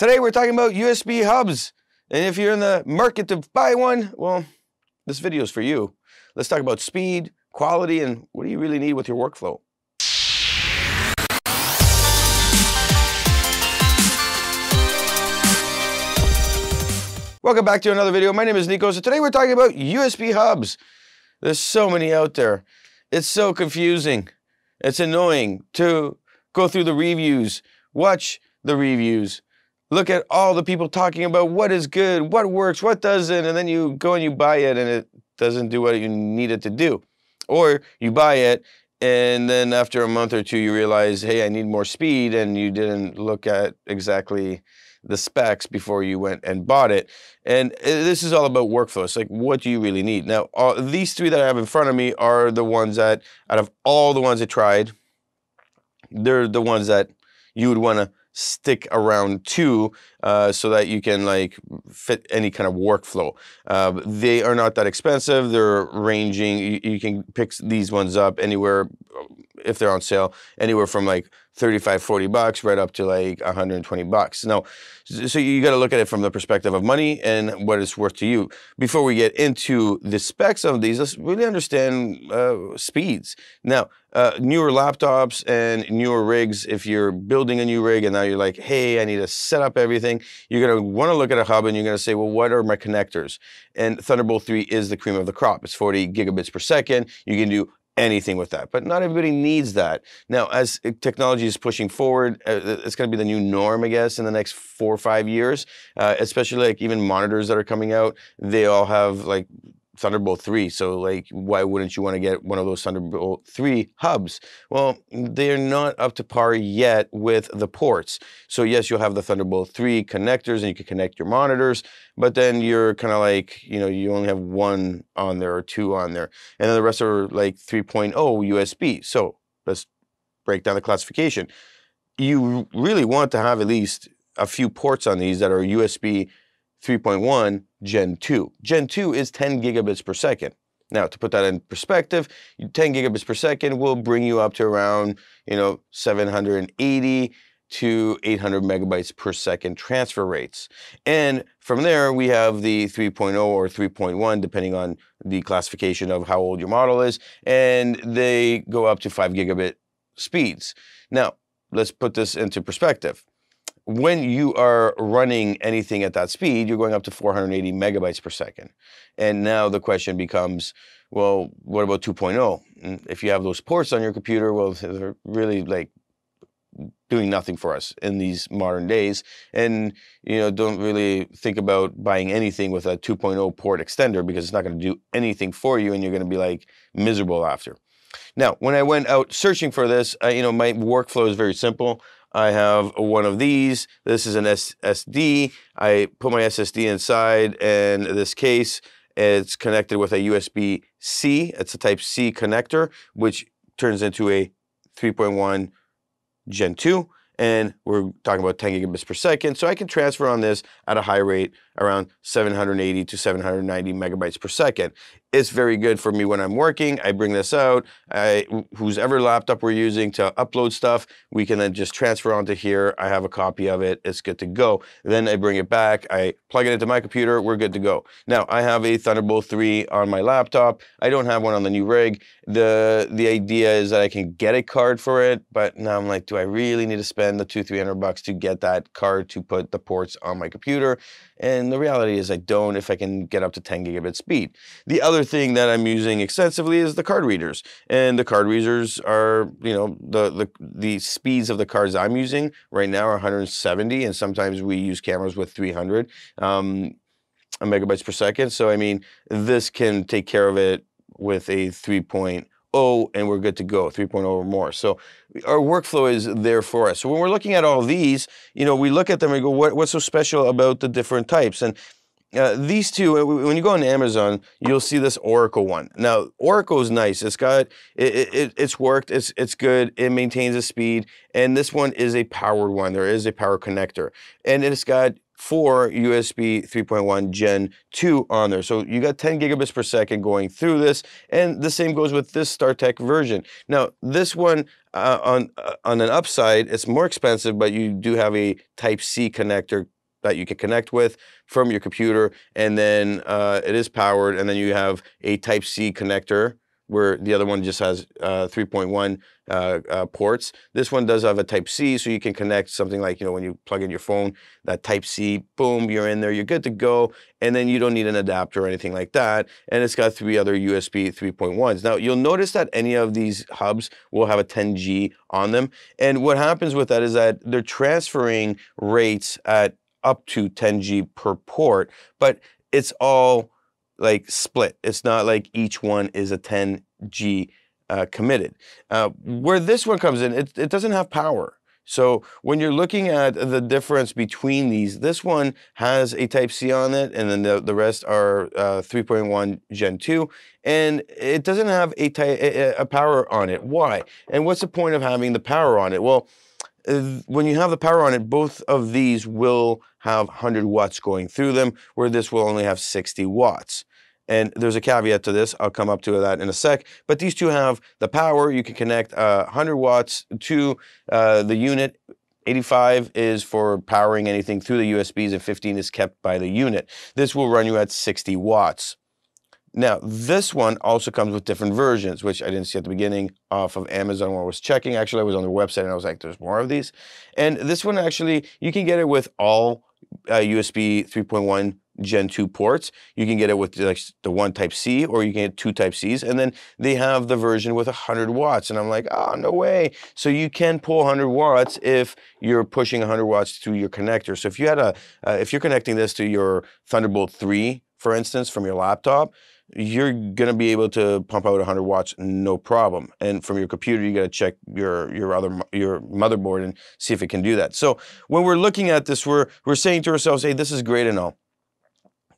Today we're talking about USB hubs. And if you're in the market to buy one, well, this video is for you. Let's talk about speed, quality, and what do you really need with your workflow. Welcome back to another video. My name is Nico. So today we're talking about USB hubs. There's so many out there. It's so confusing. It's annoying to go through the reviews, watch the reviews, look at all the people talking about what is good, what works, what doesn't, and then you go and you buy it and it doesn't do what you need it to do. Or you buy it and then after a month or two you realize, hey, I need more speed and you didn't look at exactly the specs before you went and bought it. And uh, this is all about workflow. It's like, what do you really need? Now, all, these three that I have in front of me are the ones that, out of all the ones I tried, they're the ones that you would want to stick around too uh, so that you can like fit any kind of workflow. Uh, they are not that expensive. They're ranging, you, you can pick these ones up anywhere, if they're on sale, anywhere from like 35 40 bucks right up to like 120 bucks now so you got to look at it from the perspective of money and what it's worth to you before we get into the specs of these let's really understand uh, speeds now uh, newer laptops and newer rigs if you're building a new rig and now you're like hey i need to set up everything you're going to want to look at a hub and you're going to say, well, what are my connectors? And Thunderbolt 3 is the cream of the crop. It's 40 gigabits per second. You can do anything with that. But not everybody needs that. Now, as uh, technology is pushing forward, uh, it's going to be the new norm, I guess, in the next four or five years. Uh, especially like even monitors that are coming out, they all have like Thunderbolt 3. So, like, why wouldn't you want to get one of those Thunderbolt 3 hubs? Well, they're not up to par yet with the ports. So, yes, you'll have the Thunderbolt 3 connectors and you can connect your monitors, but then you're kind of like, you know, you only have one on there or two on there. And then the rest are like 3.0 USB. So, let's break down the classification. You really want to have at least a few ports on these that are USB 3.1 Gen 2. Gen 2 is 10 gigabits per second. Now, to put that in perspective, 10 gigabits per second will bring you up to around, you know, 780 to 800 megabytes per second transfer rates. And from there, we have the 3.0 or 3.1, depending on the classification of how old your model is, and they go up to 5 gigabit speeds. Now, let's put this into perspective when you are running anything at that speed, you're going up to 480 megabytes per second. And now the question becomes, well, what about 2.0? Mm, if you have those ports on your computer, well, they're really like doing nothing for us in these modern days. And you know, don't really think about buying anything with a 2.0 port extender because it's not going to do anything for you, and you're going to be like miserable after. Now, when I went out searching for this, uh, you know, my workflow is very simple. I have one of these. This is an SSD. I put my SSD inside and this case. It's connected with a USB-C. It's a Type-C connector, which turns into a 3.1 Gen 2 and we're talking about 10 gigabits per second. So I can transfer on this at a high rate around 780 to 790 megabytes per second it's very good for me when I'm working. I bring this out. I whoever laptop we're using to upload stuff, we can then just transfer onto here. I have a copy of it. It's good to go. Then I bring it back. I plug it into my computer. We're good to go. Now I have a Thunderbolt 3 on my laptop. I don't have one on the new rig. The the idea is that I can get a card for it, but now I'm like, do I really need to spend the two, three hundred bucks to get that card to put the ports on my computer? And the reality is I don't if I can get up to 10 gigabit speed. The other other thing that I'm using extensively is the card readers. And the card readers are, you know, the, the, the speeds of the cards I'm using right now are 170, and sometimes we use cameras with 300 um, megabytes per second. So, I mean, this can take care of it with a 3.0 and we're good to go, 3.0 or more. So our workflow is there for us. So when we're looking at all these, you know, we look at them and go, what, what's so special about the different types? And uh, these two, uh, when you go on Amazon, you'll see this Oracle one. Now, Oracle is nice. It's got it, it, it's worked. It's it's good. It maintains the speed, and this one is a powered one. There is a power connector, and it's got four USB 3.1 Gen 2 on there. So you got 10 gigabits per second going through this, and the same goes with this StarTech version. Now, this one uh, on uh, on an upside, it's more expensive, but you do have a Type C connector that you can connect with from your computer. And then uh, it is powered. And then you have a type C connector where the other one just has uh, 3.1 uh, uh, ports. This one does have a type C, so you can connect something like, you know, when you plug in your phone, that type C, boom, you're in there, you're good to go. And then you don't need an adapter or anything like that. And it's got three other USB 3.1s. Now, you'll notice that any of these hubs will have a 10G on them. And what happens with that is that they're transferring rates at up to 10G per port, but it's all like split. It's not like each one is a 10G uh, committed. Uh, where this one comes in, it, it doesn't have power. So when you're looking at the difference between these, this one has a Type-C on it, and then the, the rest are uh, 3.1 Gen 2, and it doesn't have a, a, a power on it. Why? And what's the point of having the power on it? Well, when you have the power on it, both of these will have 100 watts going through them, where this will only have 60 watts. And there's a caveat to this. I'll come up to that in a sec. But these two have the power. You can connect uh, 100 watts to uh, the unit. 85 is for powering anything through the USBs, and 15 is kept by the unit. This will run you at 60 watts. Now, this one also comes with different versions, which I didn't see at the beginning off of Amazon when I was checking. Actually, I was on their website and I was like, there's more of these. And this one actually, you can get it with all uh, USB 3.1 Gen 2 ports. You can get it with like the one type C or you can get two type Cs. And then they have the version with 100 watts. And I'm like, oh, no way. So you can pull 100 watts if you're pushing 100 watts through your connector. So if you had a, uh, if you're connecting this to your Thunderbolt 3, for instance, from your laptop, you're gonna be able to pump out 100 watts no problem. And from your computer, you gotta check your your other your motherboard and see if it can do that. So when we're looking at this, we're we're saying to ourselves, hey, this is great and all.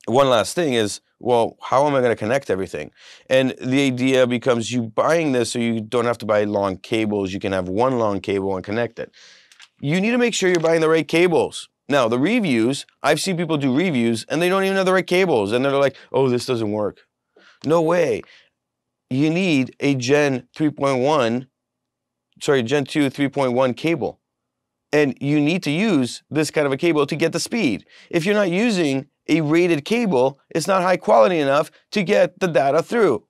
One last thing is, well, how am I gonna connect everything? And the idea becomes you buying this so you don't have to buy long cables. You can have one long cable and connect it. You need to make sure you're buying the right cables. Now, the reviews, I've seen people do reviews and they don't even have the right cables. And they're like, oh, this doesn't work. No way. You need a Gen 3.1, sorry, Gen 2 3.1 cable. And you need to use this kind of a cable to get the speed. If you're not using a rated cable, it's not high quality enough to get the data through.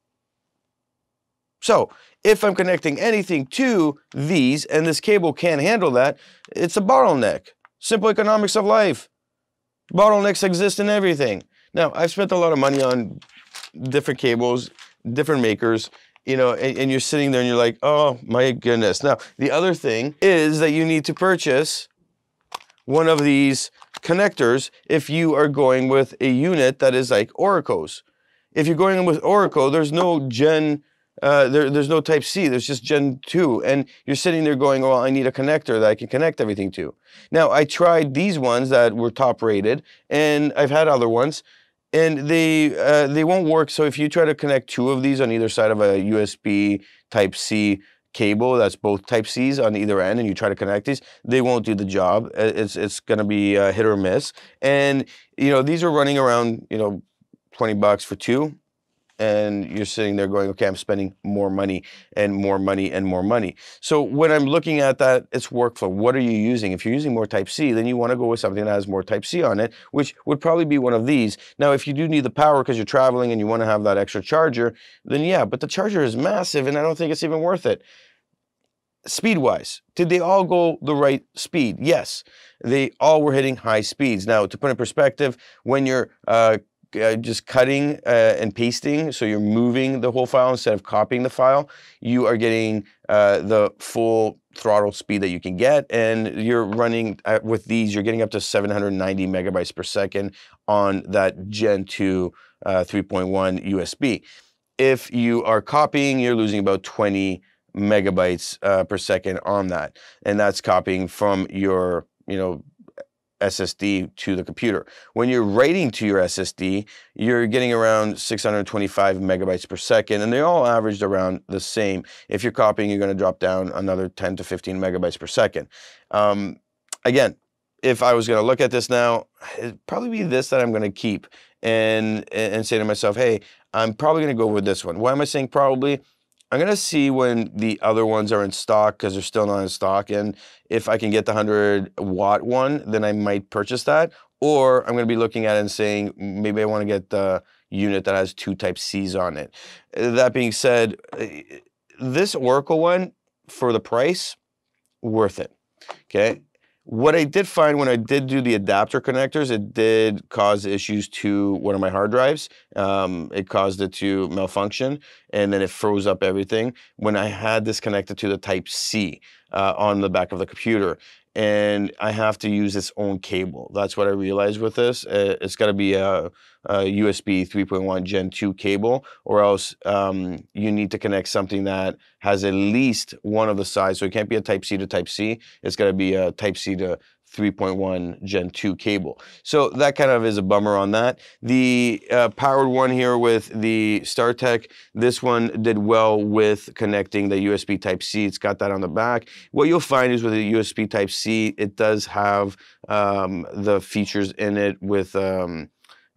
So if I'm connecting anything to these, and this cable can't handle that, it's a bottleneck. Simple economics of life. Bottlenecks exist in everything. Now, I've spent a lot of money on different cables, different makers, you know, and, and, you're sitting there and you're like, oh my goodness. Now, the other thing is that you need to purchase one of these connectors if you are going with a unit that is like Orico's. If you're going with Orico, there's no Gen, uh, there, there's no Type C, there's just Gen 2. And you're sitting there going, well, I need a connector that I can connect everything to. Now, I tried these ones that were top rated, and I've had other ones and they uh, they won't work. So if you try to connect two of these on either side of a USB Type C cable, that's both Type Cs on either end, and you try to connect these, they won't do the job. It's it's going to be a uh, hit or miss. And you know these are running around you know twenty bucks for two and you're sitting there going, okay, I'm spending more money and more money and more money. So when I'm looking at that, it's workflow. What are you using? If you're using more Type C, then you want to go with something that has more Type C on it, which would probably be one of these. Now, if you do need the power because you're traveling and you want to have that extra charger, then yeah, but the charger is massive and I don't think it's even worth it. Speed wise, did they all go the right speed? Yes, they all were hitting high speeds. Now, to put in perspective, when you're uh, uh, just cutting uh, and pasting, so you're moving the whole file instead of copying the file, you are getting uh, the full throttle speed that you can get. And you're running uh, with these, you're getting up to 790 megabytes per second on that Gen 2 uh, 3.1 USB. If you are copying, you're losing about 20 megabytes per second on that. And that's copying from your you know, SSD to the computer. When you're writing to your SSD, you're getting around 625 megabytes per second, and they're all averaged around the same. If you're copying, you're going to drop down another 10 to 15 megabytes per second. Um, again, if I was going to look at this now, it'd probably be this that I'm going to keep and and say to myself, hey, I'm probably going to go with this one. Why am I saying probably? I'm gonna see when the other ones are in stock because they're still not in stock. And if I can get the 100 watt one, then I might purchase that. Or I'm gonna be looking at it and saying maybe I want to get the unit that has two Type C's on it. That being said, eh, this Oracle one for the price, worth it. Okay, what I did find when I did do the adapter connectors, it did cause issues to one of my hard drives. Um, it caused it to malfunction, and then it froze up everything when I had this connected to the Type C uh, on the back of the computer and I have to use its own cable. That's what I realized with this. Uh, it's got to be a, a, USB 3.1 Gen 2 cable, or else um, you need to connect something that has at least one of the sides. So it can't be a Type C to Type C. It's got to be a Type C to 3.1 Gen 2 cable. So that kind of is a bummer on that. The uh, powered one here with the StarTech, this one did well with connecting the USB Type-C. It's got that on the back. What you'll find is with the USB Type-C, it does have um, the features in it with um,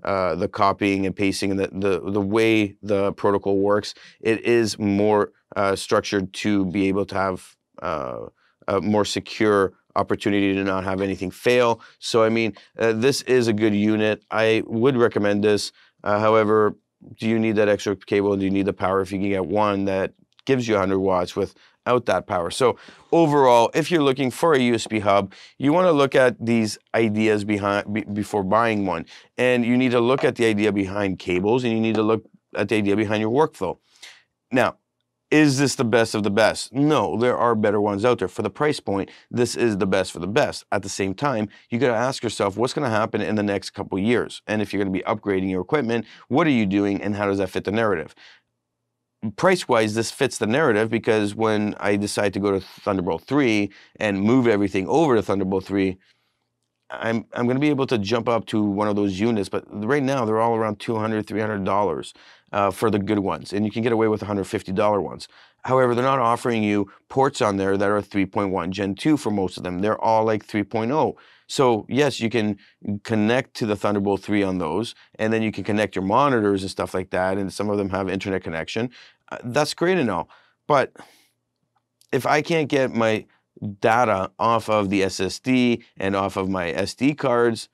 uh, the copying and pasting and the, the, the way the protocol works. It is more uh, structured to be able to have uh, a more secure opportunity to not have anything fail. So, I mean, uh, this is a good unit. I would recommend this. Uh, however, do you need that extra cable and do you need the power if you can get one that gives you 100 watts without that power? So, overall, if you're looking for a USB hub, you want to look at these ideas behind before buying one. And you need to look at the idea behind cables and you need to look at the idea behind your workflow. Now, is this the best of the best? No, there are better ones out there. For the price point, this is the best for the best. At the same time, you got to ask yourself what's going to happen in the next couple years. And if you're going to be upgrading your equipment, what are you doing and how does that fit the narrative? price wise, this fits the narrative because when I decide to go to Thunderbolt 3 and move everything over to Thunderbolt 3, I'm I'm going to be able to jump up to one of those units, but right now they're all around 200 $300 uh, for the good ones, and you can get away with $150 ones. However, they're not offering you ports on there that are 3.1 Gen 2 for most of them. They're all like 3.0. So yes, you can connect to the Thunderbolt 3 on those, and then you can connect your monitors and stuff like that, and some of them have internet connection. Uh, that's great and all, but if I can't get my data off of the SSD and off of my SD cards,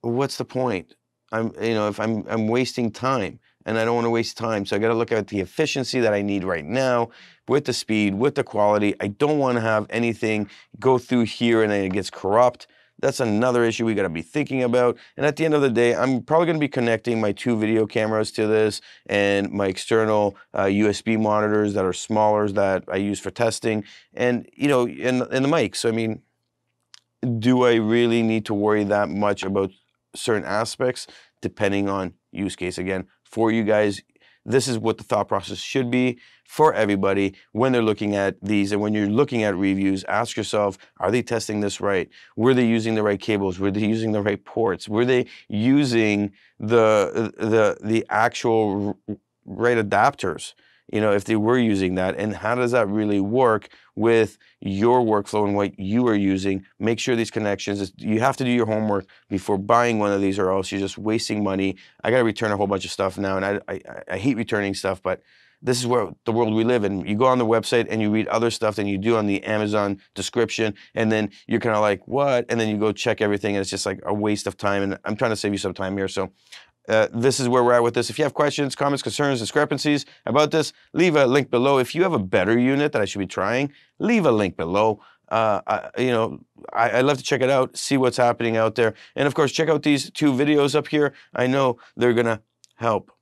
what's the point? I'm, you know, if I'm, I'm wasting time and I don't want to waste time. So I got to look at the efficiency that I need right now with the speed, with the quality. I don't want to have anything go through here and then it gets corrupt that's another issue we gotta be thinking about. And at the end of the day, I'm probably gonna be connecting my two video cameras to this and my external uh, USB monitors that are smaller that I use for testing and, you know, and, and the mics. So, I mean, do I really need to worry that much about certain aspects depending on use case? Again, for you guys, this is what the thought process should be for everybody when they're looking at these. And when you're looking at reviews, ask yourself, are they testing this right? Were they using the right cables? Were they using the right ports? Were they using the the the actual right adapters? you know, if they were using that? And how does that really work with your workflow and what you are using? Make sure these connections, you have to do your homework before buying one of these or else you're just wasting money. I got to return a whole bunch of stuff now. And I, I, I hate returning stuff, but this is where the world we live in. You go on the website and you read other stuff than you do on the Amazon description, and then you're kind of like, what? And then you go check everything, and it's just like a waste of time. And I'm trying to save you some time here. So uh, this is where we're at with this. If you have questions, comments, concerns, discrepancies about this, leave a link below. If you have a better unit that I should be trying, leave a link below. Uh, I, you know, I, I love to check it out, see what's happening out there. And of course, check out these two videos up here. I know they're going to help.